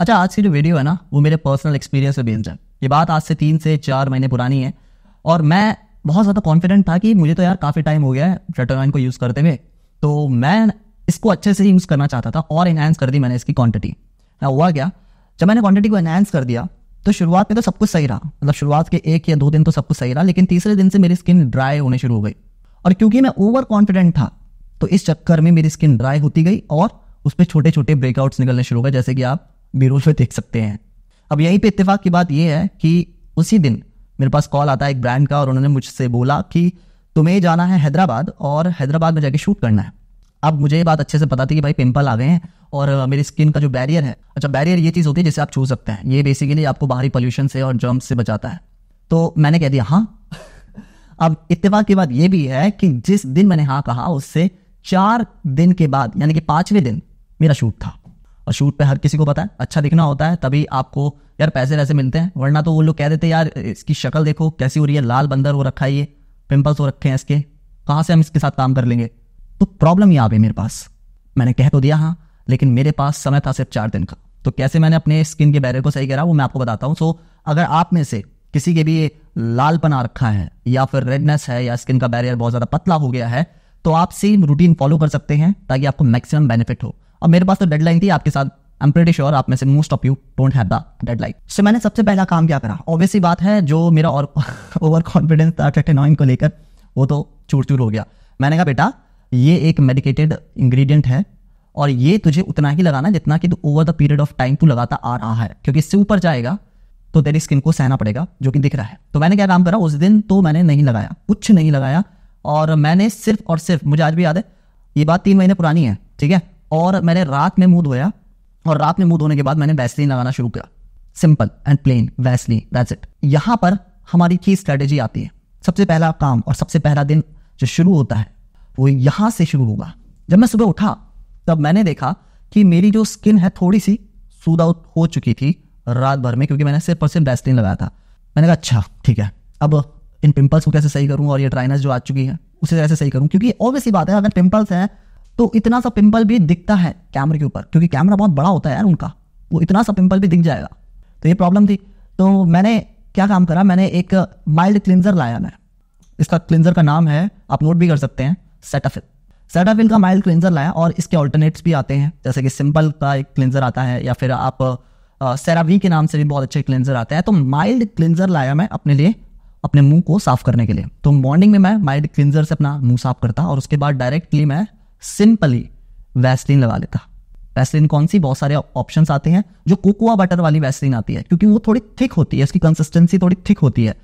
अच्छा आज की जो वीडियो है ना वो मेरे पर्सनल एक्सपीरियंस से बेस्ड है ये बात आज से तीन से चार महीने पुरानी है और मैं बहुत ज़्यादा कॉन्फिडेंट था कि मुझे तो यार काफ़ी टाइम हो गया है शटरमैन को यूज़ करते हुए तो मैं इसको अच्छे से यूज़ करना चाहता था और इन्हांस कर दी मैंने इसकी क्वांटिटी ना हुआ क्या जब मैंने क्वांटिटी को इन्हांस कर दिया तो शुरुआत में तो सब कुछ सही रहा मतलब शुरुआत के एक या दो दिन तो सब कुछ सही रहा लेकिन तीसरे दिन से मेरी स्किन ड्राई होने शुरू हो गई और क्योंकि मैं ओवर कॉन्फिडेंट था तो इस चक्कर में मेरी स्किन ड्राई होती गई और उस पर छोटे छोटे ब्रेकआउट्स निकलने शुरू हो गए जैसे कि आप बेरोज में देख सकते हैं अब यहीं पे इत्तेफाक की बात यह है कि उसी दिन मेरे पास कॉल आता है एक ब्रांड का और उन्होंने मुझसे बोला कि तुम्हें जाना है हैदराबाद और हैदराबाद में जाके शूट करना है अब मुझे ये बात अच्छे से पता थी कि भाई पिंपल आ गए हैं और मेरी स्किन का जो बैरियर है अच्छा बैरियर ये चीज़ होती है जिसे आप छू सकते हैं ये बेसिकली आपको बाहरी पोल्यूशन से और जर्म्स से बचाता है तो मैंने कह दिया हाँ अब इतफाक की बात यह भी है कि जिस दिन मैंने हाँ कहा उससे चार दिन के बाद यानी कि पाँचवें दिन मेरा शूट था और शूट पे हर किसी को पता है अच्छा दिखना होता है तभी आपको यार पैसे वैसे मिलते हैं वरना तो वो लोग कह देते यार इसकी शक्ल देखो कैसी हो रही है लाल बंदर हो रखा है ये पिम्पल्स हो रखे हैं इसके कहाँ से हम इसके साथ काम कर लेंगे तो प्रॉब्लम ही आ गई मेरे पास मैंने कह तो दिया हाँ लेकिन मेरे पास समय था सिर्फ चार दिन का तो कैसे मैंने अपने स्किन के बैरियर को सही करा वो मैं आपको बताता हूँ सो अगर आप में से किसी के भी लाल पना रखा है या फिर रेडनेस है या स्किन का बैरियर बहुत ज़्यादा पतला हो गया है तो आप सेम रूटीन फॉलो कर सकते हैं ताकि आपको मैक्सिमम बेनिफिट हो और मेरे पास तो डेडलाइन थी आपके साथ आई एम प्रेटी श्योर आप में से most of you don't have the like so मैंने सबसे पहला काम क्या करा ऑब्वियसली बात है जो मेरा और ओवर कॉन्फिडेंस था थर्टी नाइन को लेकर वो तो चूर चूर हो गया मैंने कहा बेटा ये एक मेडिकेटेड इंग्रेडिएंट है और ये तुझे उतना ही लगाना जितना कि तू over the period of time तू लगाता आ रहा है क्योंकि इससे ऊपर जाएगा तो तेरी स्किन को सहना पड़ेगा जो कि दिख रहा है तो मैंने क्या काम करा उस दिन तो मैंने नहीं लगाया कुछ नहीं लगाया और मैंने सिर्फ और सिर्फ मुझे आज भी याद है ये बात तीन महीने पुरानी है ठीक है और मैंने रात में मुंह धोया और रात में मुंह धोने के बाद मैंने वैसलीन लगाना शुरू किया simple and plain vaseline that's it यहाँ पर हमारी की स्ट्रेटेजी आती है सबसे पहला काम और सबसे पहला दिन जो शुरू होता है वो यहाँ से शुरू होगा जब मैं सुबह उठा तब मैंने देखा कि मेरी जो स्किन है थोड़ी सी सूद आउट हो चुकी थी रात भर में क्योंकि मैंने सिर्फ और सिर्फ बेस्टिन लगाया था मैंने कहा अच्छा ठीक है अब इन पिंपल्स को कैसे सही करूँ और ये ड्राइनेस जो आ चुकी है उसे कैसे सही करूँ क्योंकि ऑब्वियसली बात है अगर पिंपल्स हैं तो इतना सा पिंपल भी दिखता है कैमरे के ऊपर क्योंकि कैमरा बहुत बड़ा होता है यार उनका वो इतना सा पिंपल भी दिख जाएगा तो ये प्रॉब्लम थी तो मैंने क्या काम करा मैंने एक माइल्ड क्लिनजर लाया मैं इसका क्लिनजर का नाम है आप नोट भी कर सकते हैं सेटाफिल सेटाफिल का माइल्ड क्लिनजर लाया और इसके ऑल्टरनेट्स भी आते हैं जैसे कि सिंपल का एक क्लिनजर आता है या फिर आप सेरावी के नाम से भी बहुत अच्छे क्लिनजर आते हैं तो माइल्ड क्लिनजर लाया मैं अपने लिए अपने मुंह को साफ करने के लिए तो मॉर्निंग में मैं माइल्ड क्लिनजर से अपना मुंह साफ करता और उसके बाद डायरेक्टली मैं सिंपली वैसलिन लगा लेता वैसलिन कौन सी बहुत सारे ऑप्शन आते हैं जो कोकोआ बटर वाली वैसलिन आती है क्योंकि वो थोड़ी थिक होती है उसकी कंसिस्टेंसी थोड़ी थिक होती है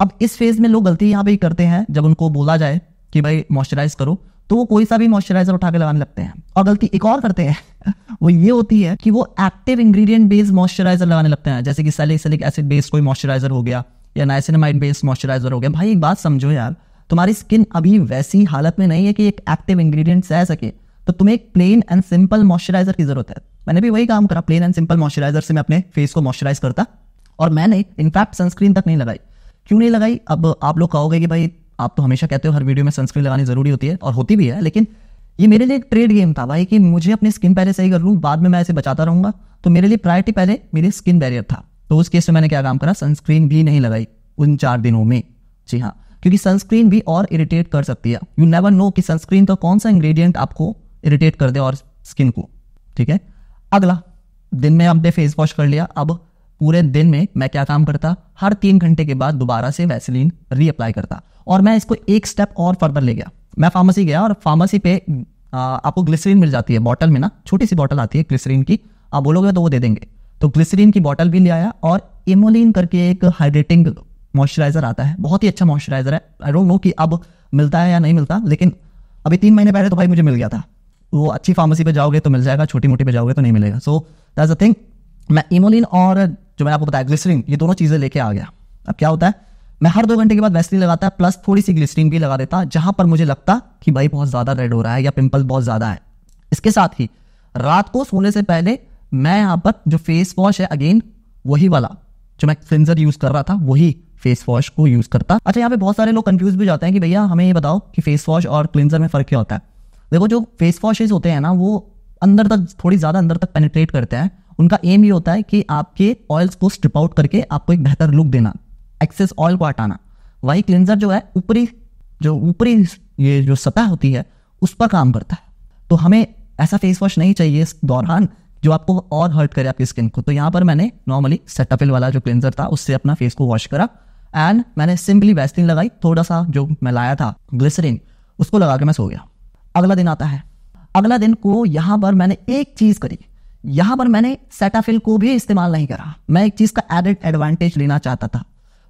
अब इस फेज में लोग गलती यहाँ पे करते हैं जब उनको बोला जाए कि भाई मॉइस्चराइज करो तो वो कोई सा भी मॉइस्चराइजर उठा के लगाने लगते हैं और गलती एक और करते हैं वो ये होती है कि वो एक्टिव इंग्रेडिएंट बेस्ड मॉइस्चराइजर लगाने लगते हैं जैसे कि सैलिक सैलिक एसिड बेस्ड कोई मॉइस्चराइजर हो गया या नाइसिनमाइड बेस्ड मॉइस्चराइजर हो गया भाई एक बात समझो यार तुम्हारी स्किन अभी वैसी हालत में नहीं है कि एक एक्टिव इंग्रेडिएंट सह सके तो तुम्हें एक प्लेन एंड सिंपल मॉइस्चराइजर की जरूरत है मैंने भी वही काम करा प्लेन एंड सिंपल मॉइस्चराइजर से मैं अपने फेस को मॉइस्चराइज करता और मैंने इनफैक्ट सनस्क्रीन तक नहीं लगाई क्यों नहीं लगाई अब आप लोग कहोगे कि भाई आप तो हमेशा कहते हो हर वीडियो में सनस्क्रीन लगानी जरूरी होती है और होती भी है लेकिन ये मेरे लिए एक ट्रेड गेम था भाई कि मुझे अपनी स्किन पहले सही कर लूँ बाद में मैं ऐसे बचाता रहूंगा तो मेरे लिए प्रायोरिटी पहले मेरी स्किन बैरियर था तो उस केस में मैंने क्या काम करा सनस्क्रीन भी नहीं लगाई उन चार दिनों में जी हाँ क्योंकि सनस्क्रीन भी और इरिटेट कर सकती है यू नेवर नो कि सनस्क्रीन का कौन सा इंग्रेडिएंट आपको इरिटेट कर दे और स्किन को ठीक है अगला दिन में आपने फेस वॉश कर लिया अब पूरे दिन में मैं क्या काम करता हर तीन घंटे के बाद दोबारा से वैसलीन रीअप्लाई करता और मैं इसको एक स्टेप और फर्दर ले गया मैं फार्मेसी गया और फार्मेसी पे आपको ग्लिसरीन मिल जाती है बॉटल में ना छोटी सी बॉटल आती है ग्लिसरीन की आप बोलोगे तो वो दे देंगे तो ग्लिसरीन की बॉटल भी ले आया और इमोलिन करके एक हाइड्रेटिंग मॉइस्चराइज़र आता है बहुत ही अच्छा मॉइस्चराइज़र है आई डोंट नो कि अब मिलता है या नहीं मिलता लेकिन अभी तीन महीने पहले तो भाई मुझे मिल गया था वो अच्छी फार्मेसी पे जाओगे तो मिल जाएगा छोटी मोटी पे जाओगे तो नहीं मिलेगा सो दैट्स अ थिंग मैं इमोलिन और जो मैंने आपको बताया ग्लिसरीन ये दोनों चीज़ें लेके आ गया अब क्या होता है मैं हर दो घंटे के बाद वैसली लगाता है प्लस थोड़ी सी ग्लिसरीन भी लगा देता जहाँ पर मुझे लगता कि भाई बहुत ज़्यादा रेड हो रहा है या पिंपल बहुत ज़्यादा है इसके साथ ही रात को सोने से पहले मैं यहाँ पर जो फेस वॉश है अगेन वही वाला जो मैं क्लिनजर यूज़ कर रहा था वही फेस वॉश को यूज करता अच्छा यहाँ पे बहुत सारे लोग कंफ्यूज भी जाते हैं कि भैया हमें ये बताओ कि फेस वॉश और क्लिनजर में फर्क क्या होता है देखो जो फेस वॉशेज होते हैं ना वो अंदर तक थोड़ी ज़्यादा अंदर तक पेनिट्रेट करते हैं उनका एम ये होता है कि आपके ऑयल्स को स्ट्रिप आउट करके आपको एक बेहतर लुक देना एक्सेस ऑयल को हटाना वही क्लिनजर जो है ऊपरी जो ऊपरी ये जो सतह होती है उस पर काम करता है तो हमें ऐसा फेस वॉश नहीं चाहिए इस दौरान जो आपको और हर्ट करे आपकी स्किन को तो यहाँ पर मैंने नॉर्मली सेटाफिल वाला जो क्लिनजर था उससे अपना फेस को वॉश करा एंड मैंने सिंपली वेस्टिंग लगाई थोड़ा सा जो मैं लाया था ग्लिसरीन उसको लगा के मैं सो गया अगला दिन आता है अगला दिन को यहाँ पर मैंने एक चीज़ करी यहाँ पर मैंने सेटाफिल को भी इस्तेमाल नहीं करा मैं एक चीज़ का एडेड एडवांटेज लेना चाहता था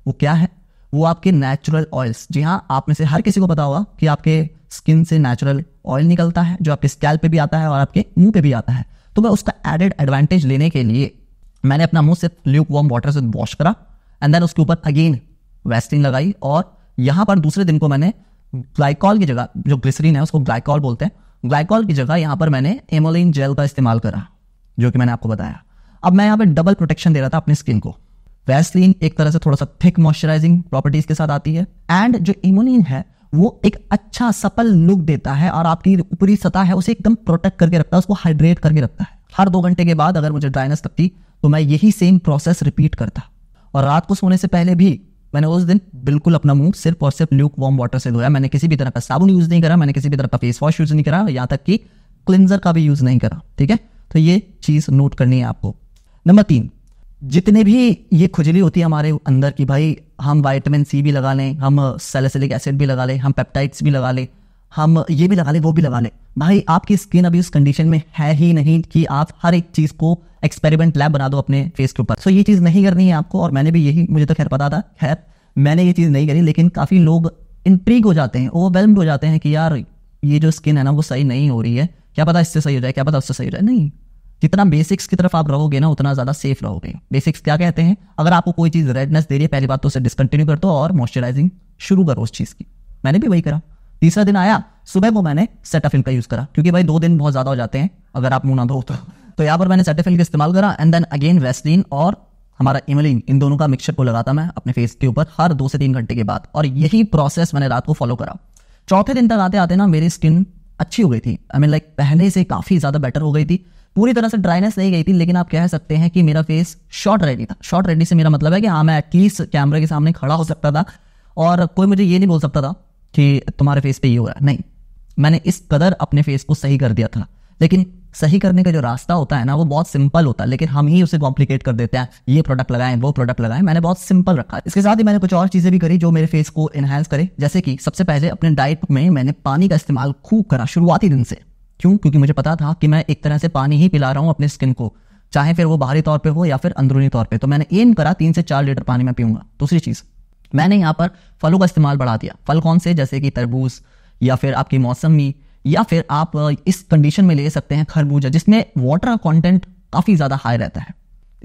वो क्या है वो आपके नेचुरल ऑयल्स जी हाँ आप में से हर किसी को पता होगा कि आपके स्किन से नेचुरल ऑयल निकलता है जो आपके स्कैल पे भी आता है और आपके मुंह पे भी आता है तो मैं उसका एडेड एडवांटेज लेने के लिए मैंने अपना मुंह सिर्फ ल्यूक वार्म वाटर से वॉश करा एंड देन उसके ऊपर अगेन वेस्टिन लगाई और यहाँ पर दूसरे दिन को मैंने ग्लाइकॉल की जगह जो ग्लिसरीन है उसको ग्लाइकॉल बोलते हैं ग्लाइकॉल की जगह यहाँ पर मैंने एमोलिन जेल का इस्तेमाल करा जो कि मैंने आपको बताया अब मैं यहाँ पर डबल प्रोटेक्शन दे रहा था अपनी स्किन को वैसलीन एक तरह से थोड़ा सा थिक मॉइस्चराइजिंग प्रॉपर्टीज के साथ आती है एंड जो इमोलिन है वो एक अच्छा सफल लुक देता है और आपकी ऊपरी सतह है उसे एकदम प्रोटेक्ट करके रखता है उसको हाइड्रेट करके रखता है हर दो घंटे के बाद अगर मुझे ड्राइनेस लगती तो मैं यही सेम प्रोसेस रिपीट करता और रात को सोने से पहले भी मैंने उस दिन बिल्कुल अपना मुंह सिर्फ और सिर्फ ल्यूक वार्म वाटर से धोया मैंने किसी भी तरह का साबुन यूज़ नहीं करा मैंने किसी भी तरह का फेस वॉश यूज़ नहीं करा यहाँ तक कि क्लिनजर का भी यूज़ नहीं करा ठीक है तो ये चीज़ नोट करनी है आपको नंबर तीन जितने भी ये खुजली होती है हमारे अंदर की भाई हम वाइटामिन सी भी लगा लें हम सेलेसिलिक एसिड भी लगा लें हम पेप्टाइड्स भी लगा लें हम ये भी लगा लें वो भी लगा लें भाई आपकी स्किन अभी उस कंडीशन में है ही नहीं कि आप हर एक चीज़ को एक्सपेरिमेंट लैब बना दो अपने फेस के ऊपर सो ये चीज़ नहीं करनी है आपको और मैंने भी यही मुझे तो खैर पता था खैर मैंने ये चीज़ नहीं करी लेकिन काफ़ी लोग इंट्रीग हो जाते हैं ओवरवेलम्ड हो जाते हैं कि यार ये जो स्किन है ना वो सही नहीं हो रही है क्या पता इससे सही हो जाए क्या पता उससे सही हो जाए नहीं जितना बेसिक्स की तरफ आप रहोगे ना उतना ज़्यादा सेफ रहोगे बेसिक्स क्या कहते हैं अगर आपको कोई चीज़ रेडनेस दे रही है पहली बात तो उसे डिसकंटिन्यू कर दो और मॉइस्चराइजिंग शुरू करो उस चीज़ की मैंने भी वही करा तीसरा दिन आया सुबह वो मैंने सेटाफिल का यूज करा क्योंकि भाई दो दिन बहुत ज्यादा हो जाते हैं अगर आप मुंह ना धो तो तो यहाँ पर मैंने सेटाफिल का इस्तेमाल करा एंड देन अगेन वेस्लिन और हमारा इमलिन इन दोनों का मिक्सचर को लगाता मैं अपने फेस के ऊपर हर दो से तीन घंटे के बाद और यही प्रोसेस मैंने रात को फॉलो करा चौथे दिन तक आते आते ना मेरी स्किन अच्छी हो गई थी आई मीन लाइक पहले से काफ़ी ज़्यादा बेटर हो गई थी पूरी तरह से ड्राइनेस नहीं गई थी लेकिन आप कह सकते हैं कि मेरा फेस शॉर्ट रेडी था शॉर्ट रेडी से मेरा मतलब है कि हाँ मैं एटलीस्ट कैमरे के सामने खड़ा हो सकता था और कोई मुझे ये नहीं बोल सकता था कि तुम्हारे फेस पे ये हो रहा है नहीं मैंने इस कदर अपने फेस को सही कर दिया था लेकिन सही करने का जो रास्ता होता है ना वो बहुत सिंपल होता है लेकिन हम ही उसे कॉम्प्लिकेट कर देते हैं ये प्रोडक्ट लगाएं वो प्रोडक्ट लगाएं मैंने बहुत सिंपल रखा इसके साथ ही मैंने कुछ और चीज़ें भी करी जो मेरे फेस को इन्हांस करे जैसे कि सबसे पहले अपने डाइट में मैंने पानी का इस्तेमाल खूब करा शुरुआती दिन से क्यों क्योंकि मुझे पता था कि मैं एक तरह से पानी ही पिला रहा हूँ अपने स्किन को चाहे फिर वो बाहरी तौर पर हो या फिर अंदरूनी तौर पर तो मैंने एम करा तीन से चार लीटर पानी में पीऊंगा दूसरी चीज़ मैंने यहाँ पर फलों का इस्तेमाल बढ़ा दिया फल कौन से जैसे कि तरबूज या फिर आपकी मौसमी या फिर आप इस कंडीशन में ले सकते हैं खरबूजा जिसमें वाटर कंटेंट काफ़ी ज़्यादा हाई रहता है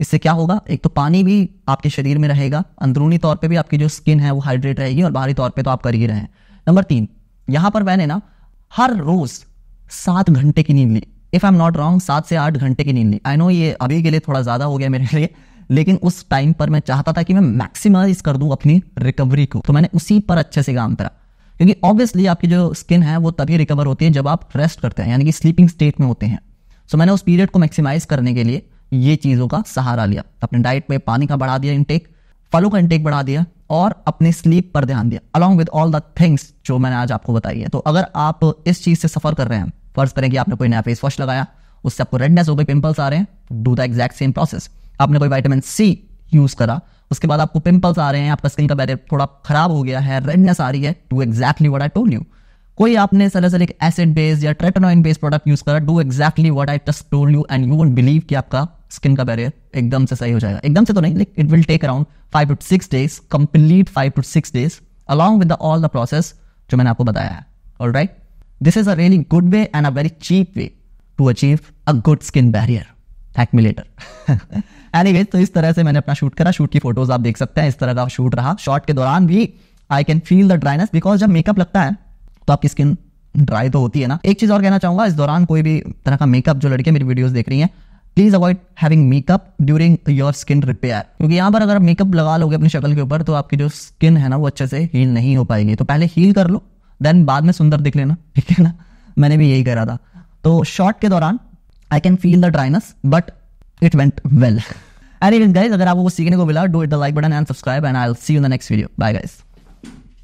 इससे क्या होगा एक तो पानी भी आपके शरीर में रहेगा अंदरूनी तौर पे भी आपकी जो स्किन है वो हाइड्रेट रहेगी और बाहरी तौर पे तो आप कर ही रहे हैं नंबर तीन यहाँ पर मैंने ना हर रोज़ सात घंटे की नींद ली if I am not wrong सात से आठ घंटे की नींद ली आई नो ये अभी के लिए थोड़ा ज़्यादा हो गया मेरे लिए लेकिन उस टाइम पर मैं चाहता था कि मैं मैक्सिमाइज कर दूं अपनी रिकवरी को तो मैंने उसी पर अच्छे से काम करा क्योंकि ऑब्वियसली आपकी जो स्किन है वो तभी रिकवर होती है जब आप रेस्ट करते हैं यानी कि स्लीपिंग स्टेट में होते हैं सो मैंने उस पीरियड को मैक्सिमाइज करने के लिए ये चीज़ों का सहारा लिया अपने डाइट में पानी का बढ़ा दिया इनटेक फलों का इनटेक बढ़ा दिया और अपने स्लीप पर ध्यान दिया along with all the things जो मैंने आज आपको बताई है तो अगर आप इस चीज़ से सफ़र कर रहे हैं फर्ज करें कि आपने कोई नया फेस वॉश लगाया उससे आपको रेडनेस हो गई पिंपल्स आ रहे हैं do the exact same process आपने कोई विटामिन सी यूज़ करा उसके बाद आपको पिंपल्स आ रहे हैं आपका स्किन का बैरियर थोड़ा खराब हो गया है रेडनेस आ रही है do exactly what I told you कोई आपने एक एसिड बेस्ड या ट्रेटोनॉइन बेस्ड प्रोडक्ट यूज़ करा do exactly what I just told you and you won't believe कि आपका स्किन का बैरियर एकदम से सही हो जाएगा एकदम से तो नहीं like it will take around five to six days complete five to six days along with all the process जो मैंने आपको बताया है और right this is a really good way and a very cheap way to achieve a good skin barrier thank me later तो इस तरह से मैंने अपना शूट करा शूट की फोटोज आप देख सकते हैं इस तरह का शूट रहा शॉट के दौरान भी I can feel the dryness because जब मेकअप लगता है तो आपकी स्किन ड्राई तो होती है ना एक चीज़ और कहना चाहूंगा इस दौरान कोई भी तरह का मेकअप जो लड़के मेरी वीडियोज देख रही है please avoid having makeup during your skin repair क्योंकि यहाँ पर अगर आप मेकअप लगा लोगे अपनी शक्ल के ऊपर तो आपकी जो स्किन है ना वो अच्छे से हील नहीं हो पाएगी तो पहले हील कर लो देन बाद में सुंदर दिख लेना ठीक है ना मैंने भी यही करा था तो शॉर्ट के दौरान I can feel the dryness but it went well any guys अगर आपको सीखने को मिला do it the like button and subscribe and I see you the next video bye guys